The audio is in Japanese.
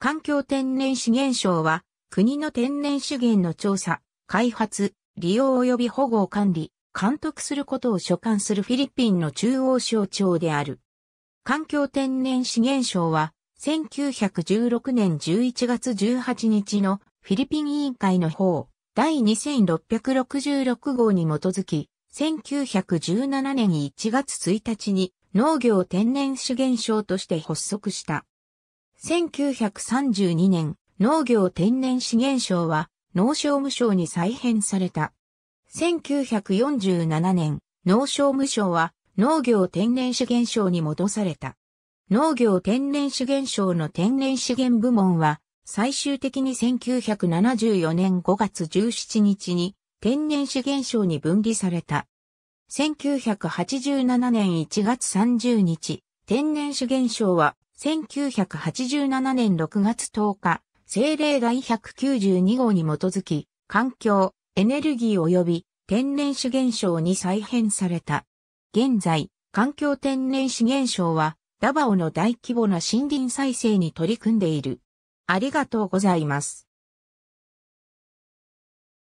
環境天然資源省は、国の天然資源の調査、開発、利用及び保護を管理、監督することを所管するフィリピンの中央省庁である。環境天然資源省は、1916年11月18日のフィリピン委員会の方、第2666号に基づき、1917年1月1日に農業天然資源省として発足した。1932年、農業天然資源省は農商務省に再編された。1947年、農商務省は農業天然資源省に戻された。農業天然資源省の天然資源部門は、最終的に1974年5月17日に天然資源省に分離された。1987年1月30日、天然資源省は1987年6月10日、政令第192号に基づき、環境、エネルギー及び天然資源省に再編された。現在、環境天然資源省は、ダバオの大規模な森林再生に取り組んでいる。ありがとうございます。